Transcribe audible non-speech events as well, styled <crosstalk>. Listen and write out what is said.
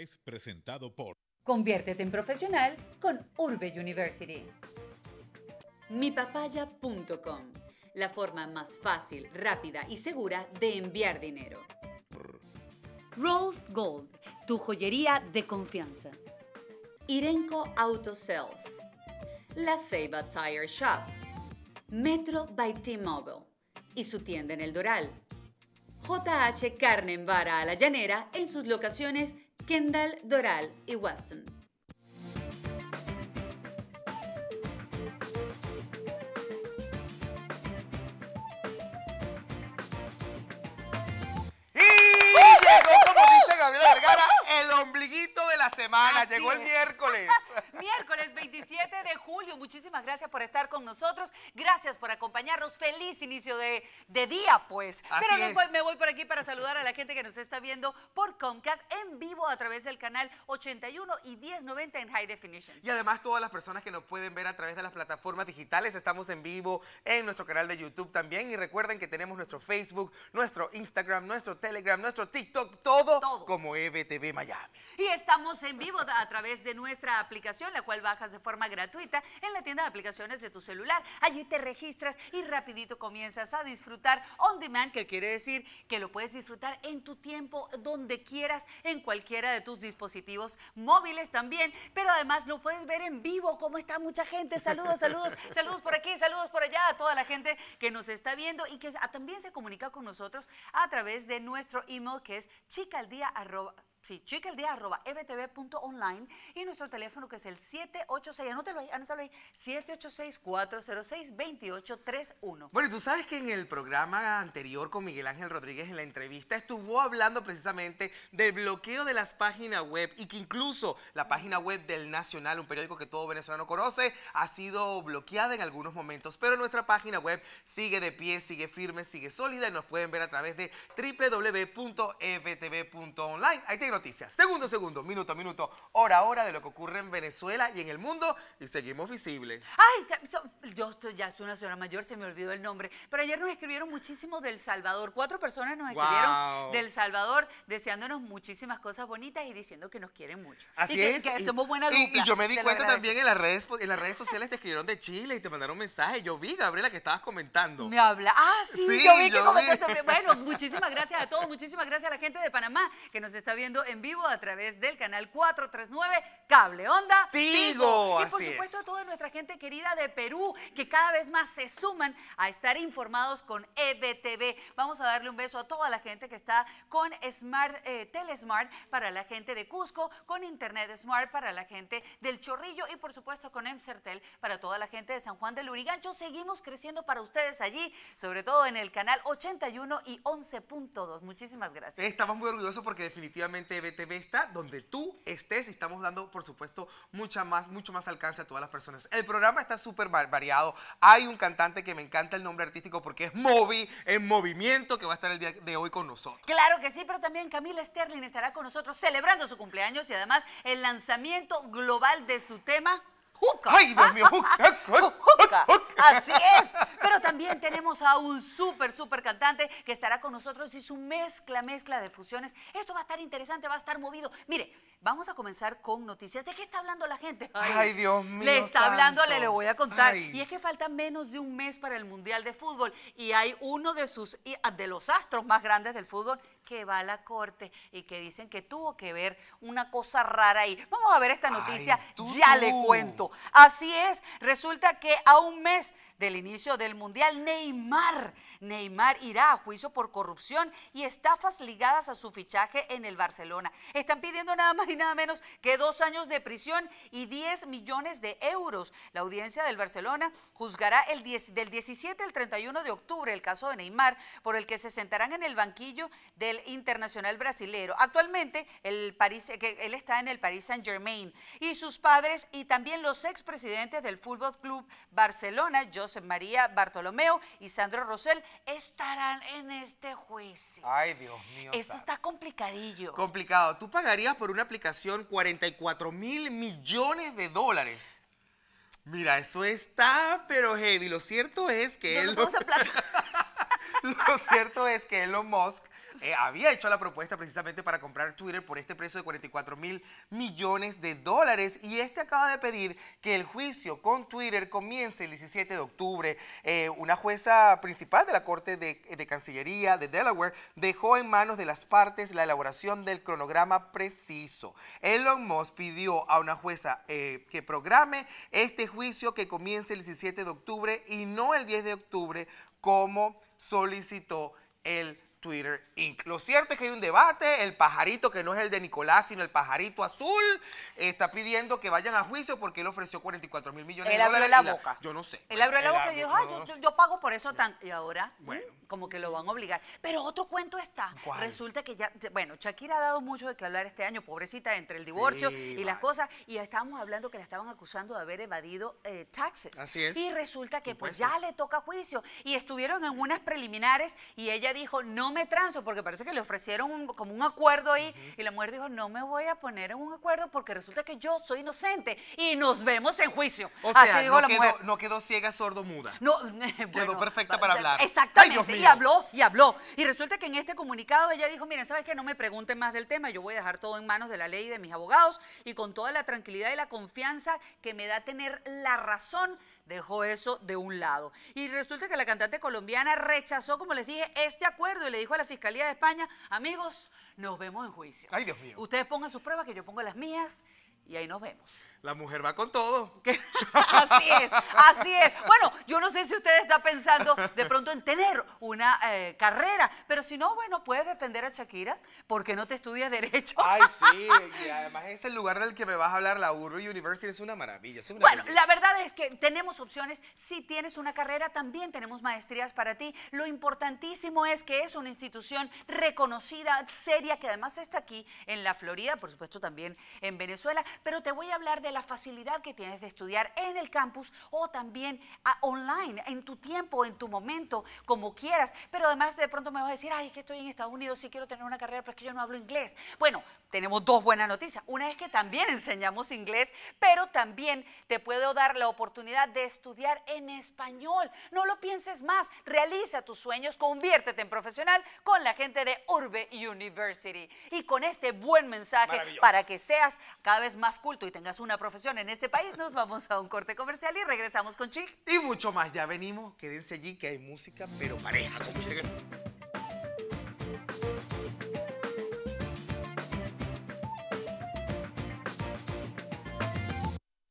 es presentado por Conviértete en profesional con Urbe University. Mipapaya.com, la forma más fácil, rápida y segura de enviar dinero. Rose Gold, tu joyería de confianza. Irenco Auto Sales. La Ceiba Tire Shop. Metro by T-Mobile. Y su tienda en el Doral. JH Carne en Vara a la Llanera en sus locaciones Kendall, Doral y Weston. semana, llegó el miércoles. <laughs> miércoles 27 de julio, muchísimas gracias por estar con nosotros, gracias por acompañarnos, feliz inicio de, de día pues. Pero me voy, me voy por aquí para saludar a la gente que nos está viendo por Comcast en vivo a través del canal 81 y 1090 en High Definition. Y además todas las personas que nos pueden ver a través de las plataformas digitales, estamos en vivo en nuestro canal de YouTube también y recuerden que tenemos nuestro Facebook, nuestro Instagram, nuestro Telegram, nuestro TikTok, todo, todo. como EBTV Miami. Y estamos en en vivo a través de nuestra aplicación, la cual bajas de forma gratuita en la tienda de aplicaciones de tu celular. Allí te registras y rapidito comienzas a disfrutar on demand, que quiere decir que lo puedes disfrutar en tu tiempo, donde quieras, en cualquiera de tus dispositivos móviles también, pero además lo puedes ver en vivo, cómo está mucha gente. Saludos, saludos, <laughs> saludos por aquí, saludos por allá a toda la gente que nos está viendo y que también se comunica con nosotros a través de nuestro email que es chicaldía.com Sí, el arroba e online y nuestro teléfono que es el 786, anótalo ahí, anótalo ahí, 786-406-2831. Bueno, y tú sabes que en el programa anterior con Miguel Ángel Rodríguez en la entrevista estuvo hablando precisamente del bloqueo de las páginas web y que incluso la página web del Nacional, un periódico que todo venezolano conoce, ha sido bloqueada en algunos momentos, pero nuestra página web sigue de pie, sigue firme, sigue sólida y nos pueden ver a través de www.ebtv.online. Ahí te noticias. Segundo, segundo, minuto, minuto, hora, hora de lo que ocurre en Venezuela y en el mundo y seguimos visibles. Ay, yo ya soy una señora mayor, se me olvidó el nombre, pero ayer nos escribieron muchísimo del Salvador. Cuatro personas nos escribieron del Salvador deseándonos muchísimas cosas bonitas y diciendo que nos quieren mucho. Así es. Que, somos buenas Y, yo me di cuenta también en las redes en las redes sociales te escribieron de Chile y te mandaron mensaje, Yo vi, Gabriela, que estabas comentando. Me habla. Ah, sí, yo vi que comentaste. Bueno, muchísimas gracias a todos, muchísimas gracias a la gente de Panamá que nos está viendo en vivo a través del canal 439 Cable Onda Tigo. Y por supuesto a toda nuestra gente querida de Perú que cada vez más se suman a estar informados con EBTV. Vamos a darle un beso a toda la gente que está con Smart eh, Telesmart para la gente de Cusco, con Internet Smart para la gente del Chorrillo y por supuesto con Emsertel para toda la gente de San Juan del Urigancho. Seguimos creciendo para ustedes allí, sobre todo en el canal 81 y 11.2. Muchísimas gracias. Estamos muy orgullosos porque definitivamente TV está donde tú estés y estamos dando, por supuesto, mucha más, mucho más alcance a todas las personas. El programa está súper variado. Hay un cantante que me encanta el nombre artístico porque es Moby, en movimiento, que va a estar el día de hoy con nosotros. Claro que sí, pero también Camila Sterling estará con nosotros celebrando su cumpleaños y además el lanzamiento global de su tema Ay, Dios mío, <laughs> Juca. Así es. Pero también tenemos a un súper, súper cantante que estará con nosotros y su mezcla, mezcla de fusiones. Esto va a estar interesante, va a estar movido. Mire, Vamos a comenzar con noticias. ¿De qué está hablando la gente? Ay, Dios mío. Le está hablando, le, voy a contar. Y es que falta menos de un mes para el Mundial de Fútbol y hay uno de sus ah, de los astros más grandes del fútbol que va a la corte y que dicen que tuvo que ver una cosa rara ahí. Vamos a ver esta noticia, ya le cuento. Así es, resulta que a un mes del inicio del Mundial, Neymar, Neymar irá a juicio por corrupción y estafas ligadas a su fichaje en el Barcelona. Están pidiendo nada más y nada menos que dos años de prisión y 10 millones de euros. La audiencia del Barcelona juzgará el del 17 al 31 de octubre el caso de Neymar, por el que se sentarán en el banquillo del internacional brasilero. Actualmente el París, él está en el Paris Saint Germain y sus padres y también los expresidentes del Fútbol Club Barcelona, Josep María Bartolomeo y Sandro Rosell, estarán en este juicio. Ay, Dios mío. Esto está complicadillo. Complicado. ¿Tú pagarías por una aplicación? 44 mil millones de dólares. Mira, eso está, pero heavy. Lo cierto es que él. lo... <laughs> Lo cierto es que Elon Musk eh, había hecho la propuesta precisamente para comprar Twitter por este precio de 44 mil millones de dólares y este acaba de pedir que el juicio con Twitter comience el 17 de octubre. Eh, una jueza principal de la Corte de, Cancillería de Delaware dejó en manos de las partes la elaboración del cronograma preciso. Elon Musk pidió a una jueza eh, que programe este juicio que comience el 17 de octubre y no el 10 de octubre como solicitó el Twitter Inc. Lo cierto es que hay un debate, el pajarito que no es el de Nicolás, sino el pajarito azul, está pidiendo que vayan a juicio porque él ofreció 44 mil millones de dólares. Él abrió la boca. yo no sé. Él abrió la boca y dijo, ay yo, pago por eso tan Y ahora, como que lo van a obligar. Pero otro cuento está. Resulta que ya, bueno, Shakira ha dado mucho de qué hablar este año, pobrecita, entre el divorcio y las cosas, y estábamos hablando que la estaban acusando de haber evadido eh, taxes. Así es. Y resulta que pues ya le toca juicio. Y estuvieron en unas preliminares y ella dijo, no me transo, porque parece que le ofrecieron como un acuerdo ahí, y la mujer dijo, no me voy a poner en un acuerdo porque resulta que yo soy inocente y nos vemos en juicio. no, quedó, ciega, sordo, muda. No, <laughs> quedó perfecta para hablar. Exactamente, y habló, y habló. Y resulta que en este comunicado ella dijo, miren, ¿sabes qué? No me pregunten más del tema, yo voy a dejar todo en manos de la ley y de mis abogados, y con toda la tranquilidad y la confianza que me da tener la razón dejó eso de un lado. Y resulta que la cantante colombiana rechazó, como les dije, este acuerdo y le dijo a la Fiscalía de España, amigos, nos vemos en juicio. Ay, Dios mío. Ustedes pongan sus pruebas, que yo pongo las mías y ahí nos vemos. La mujer va con todo. <laughs> así es, así es. Bueno, yo no sé si usted está pensando de pronto en tener una eh, carrera, pero si no, bueno, puedes defender a Shakira porque no te estudia derecho. Ay, sí, <laughs> y además es el lugar del que me vas a hablar, la Uru University, es una maravilla. bueno, la verdad es que tenemos opciones. Si tienes una carrera, también tenemos maestrías para ti. Lo importantísimo es que es una institución reconocida, seria, que además está aquí en la Florida, por supuesto también en Venezuela pero te voy a hablar de la facilidad que tienes de estudiar en el campus o también ah, online, en tu tiempo, en tu momento, como quieras. Pero además de pronto me vas a decir, ay, es que estoy en Estados Unidos, sí quiero tener una carrera, pero es que yo no hablo inglés. Bueno, tenemos dos buenas noticias. Una es que también <laughs> enseñamos inglés, pero también te puedo dar la oportunidad de estudiar en español. No lo pienses más, realiza tus sueños, conviértete en profesional con la gente de Urbe University. Y con este buen mensaje para que seas cada vez más más culto y tengas una profesión en este país, nos vamos a un corte comercial y regresamos con Chic. Y mucho más, ya venimos, quédense allí que hay música, pero pareja.